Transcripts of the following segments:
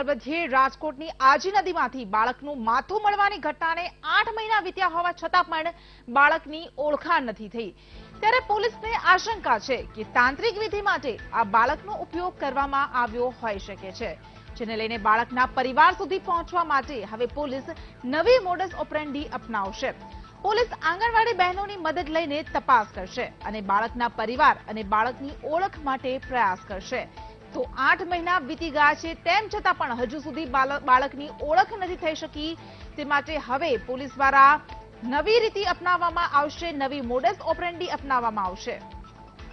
જે રાજકોટની આજી નદીમાંથી બાળકનું માથું મળવાની ઘટનાને આઠ મહિના વીત્યા હોવા છતાં પણ બાળકની ઓળખાણ નથી થઈ ત્યારે પોલીસને આશંકા છે કે તાંત્રિક વિધિ માટે આ બાળકનો ઉપયોગ કરવામાં આવ્યો હોઈ શકે છે જેને લઈને બાળકના પરિવાર સુધી પહોંચવા માટે હવે પોલીસ નવી મોડસ ઓપરેન્ડી અપનાવશે પોલીસ આંગણવાડી બહેનોની મદદ લઈને તપાસ કરશે અને બાળકના પરિવાર અને બાળકની ઓળખ માટે પ્રયાસ કરશે તો આઠ મહિના વીતી ગયા છે તેમ છતાં પણ હજુ સુધી બાળકની ઓળખ નથી થઈ શકી તે માટે હવે પોલીસ દ્વારા નવી રીતિ અપનાવવામાં આવશે નવી મોડસ ઓપરેન્ડી અપનાવવામાં આવશે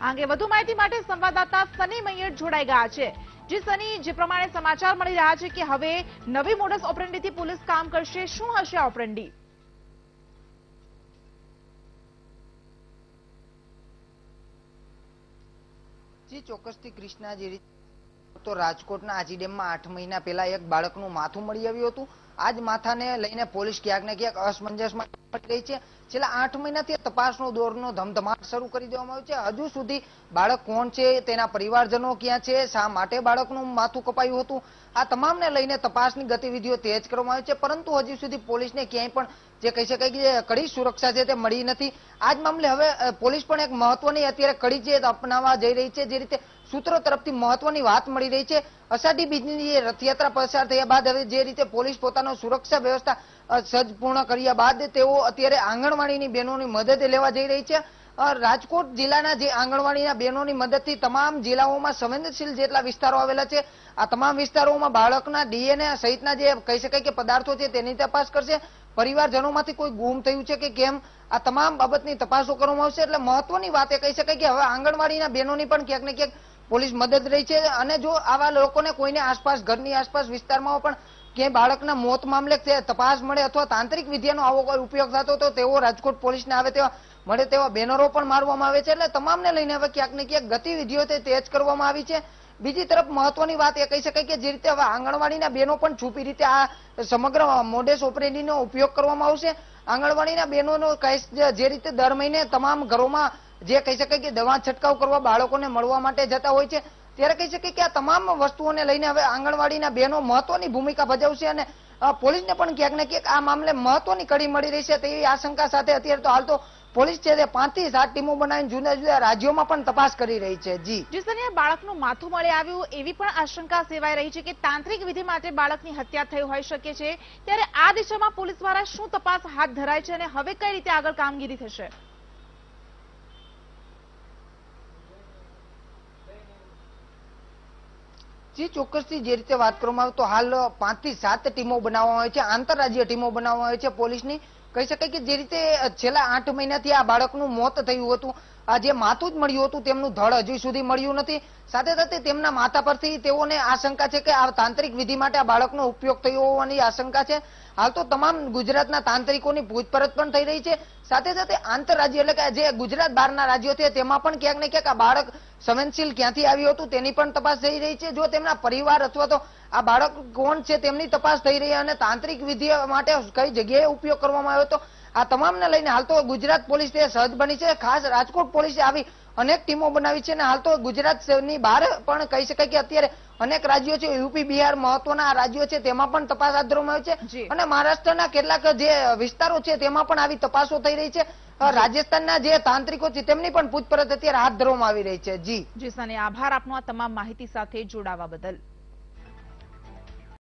આ વધુ માહિતી માટે સંવાદદાતા સની મૈયર જોડાઈ ગયા છે જે સની જે પ્રમાણે સમાચાર મળી રહ્યા છે કે હવે નવી મોડસ ઓપરેન્ડીથી પોલીસ કામ કરશે શું હશે ઓપરેન્ડી જે ચોક્કસથી કૃષ્ણા જે રીતે તો રાજકોટના આજી ડેમમાં આઠ મહિના પહેલા એક બાળકનું માથું મળી આવ્યું હતું આ જ માથાને લઈને પોલીસ ક્યાંક ને ક્યાંક અસમંજસમાં પડી રહી છે છેલ્લા આઠ મહિનાથી તપાસનો દોરનો ધમધમાટ શરૂ કરી દેવામાં આવ્યો છે હજુ સુધી બાળક કોણ છે તેના પરિવારજનો ક્યાં છે શા માટે બાળકનું માથું કપાયું હતું આ તમામને લઈને તપાસની ગતિવિધિઓ તેજ કરવામાં આવી છે પરંતુ હજી સુધી પોલીસને ક્યાંય પણ જે કહી શકાય કે કડી સુરક્ષા છે તે મળી નથી આ જ મામલે હવે પોલીસ પણ એક મહત્વની અત્યારે કડી જે અપનાવવા જઈ રહી છે જે રીતે સૂત્રો તરફથી મહત્વની વાત મળી રહી છે અષાઢી બીજની રથયાત્રા પસાર થયા બાદ હવે જે રીતે પોલીસ પોતાનો સુરક્ષા વ્યવસ્થા સજ્જ પૂર્ણ કર્યા બાદ તેઓ અત્યારે આંગણવાડીની બહેનોની મદદ લેવા જઈ રહી છે રાજકોટ જિલ્લાના જે આંગણવાડીના બહેનોની મદદથી તમામ જિલ્લાઓમાં સંવેદનશીલ જેટલા વિસ્તારો આવેલા છે આ તમામ વિસ્તારોમાં બાળકના ડીએનએ સહિતના જે કહી શકાય કે પદાર્થો છે તેની તપાસ કરશે પરિવારજનોમાંથી કોઈ ગુમ થયું છે કે કેમ આ તમામ બાબતની તપાસો કરવામાં આવશે એટલે મહત્વની વાત એ કહી શકાય કે હવે આંગણવાડીના બહેનોની પણ ક્યાંક ને ક્યાંક પોલીસ મદદ રહી છે અને જો આવા લોકોને કોઈને આસપાસ ઘરની આસપાસ વિસ્તારમાં પણ ક્યાંય બાળકના મોત મામલે તપાસ મળે અથવા તાંત્રિક વિદ્યાનો આવો કોઈ ઉપયોગ થતો તો તેઓ રાજકોટ પોલીસને આવે તેવા મળે તેવા બેનરો પણ મારવામાં આવે છે એટલે તમામને લઈને હવે ક્યાંક ને ક્યાંક ગતિવિધિઓ તે તેજ કરવામાં આવી છે બીજી તરફ મહત્વની વાત એ કહી શકાય કે જે રીતે હવે આંગણવાડીના બહેનો પણ છુપી રીતે આ સમગ્ર મોડેસ ઓપરેટીનો ઉપયોગ કરવામાં આવશે આંગણવાડીના બહેનોનો જે રીતે દર મહિને તમામ ઘરોમાં જે કહી શકાય કે દવા છંટકાવ કરવા બાળકોને મળવા માટે જતા હોય છે ત્યારે કહી શકાય કે આ તમામ વસ્તુઓને લઈને હવે આંગણવાડીના બહેનો મહત્વની ભૂમિકા ભજવશે અને પોલીસને પણ ક્યાંક ને ક્યાંક આ મામલે મહત્વની કડી મળી રહી છે તેવી આશંકા સાથે અત્યારે તો હાલ તો પોલીસ છે તે પાંચ થી સાત ટીમો બનાવીને જુદા જુદા રાજ્યોમાં પણ તપાસ કરી રહી છે જી જી બાળકનું માથું મળી આવ્યું એવી પણ આશંકા સેવાઈ રહી છે કે તાંત્રિક વિધિ માટે બાળકની હત્યા થઈ હોઈ શકે છે ત્યારે આ દિશામાં પોલીસ દ્વારા શું તપાસ હાથ ધરાય છે અને હવે કઈ રીતે આગળ કામગીરી થશે જે ચોક્કસથી જે રીતે વાત કરવામાં આવે તો હાલ પાંચથી સાત ટીમો બનાવવામાં આવે છે આંતરરાજ્ય ટીમો બનાવવામાં આવે છે પોલીસની કહી શકાય કે જે રીતે છેલ્લા આઠ મહિનાથી આ બાળકનું મોત થયું હતું આ જે માથું જ મળ્યું હતું તેમનું ધડ હજી સુધી મળ્યું નથી સાથે સાથે તેમના માથા પરથી તેઓને આશંકા છે કે આ તાંત્રિક વિધિ માટે આ બાળકનો ઉપયોગ થયો હોવાની આશંકા છે હાલ તો તમામ ગુજરાતના તાંત્રિકોની પૂછપરછ પણ થઈ રહી છે સાથે સાથે આંતરરાજ્ય એટલે કે જે ગુજરાત બહારના રાજ્યો છે તેમાં પણ ક્યાંક ને ક્યાંક આ બાળક સંવેદનશીલ ક્યાંથી આવ્યું હતું તેની પણ તપાસ થઈ રહી છે જો તેમના પરિવાર અથવા તો આ બાળક કોણ છે તેમની તપાસ થઈ રહી અને તાંત્રિક વિધિ માટે કઈ જગ્યાએ ઉપયોગ કરવામાં આવ્યો હતો આ તમામને લઈને હાલ તો ગુજરાત પોલીસ તે સહજ બની છે ખાસ રાજકોટ પોલીસે આવી અનેક ટીમો બનાવી છે અને હાલ તો ગુજરાતની બહાર પણ કહી શકાય કે અત્યારે અનેક રાજ્યો છે યુપી બિહાર મહત્વના રાજ્યો છે તેમાં પણ તપાસ હાથ ધરવામાં આવી છે અને મહારાષ્ટ્રના કેટલાક જે વિસ્તારો છે તેમાં પણ આવી તપાસો થઈ રહી છે રાજસ્થાનના જે તાંત્રિકો છે તેમની પણ પૂછપરછ અત્યારે હાથ ધરવામાં આવી રહી છે જી જી સાને આભાર આપનો આ તમામ માહિતી સાથે જોડાવા બદલ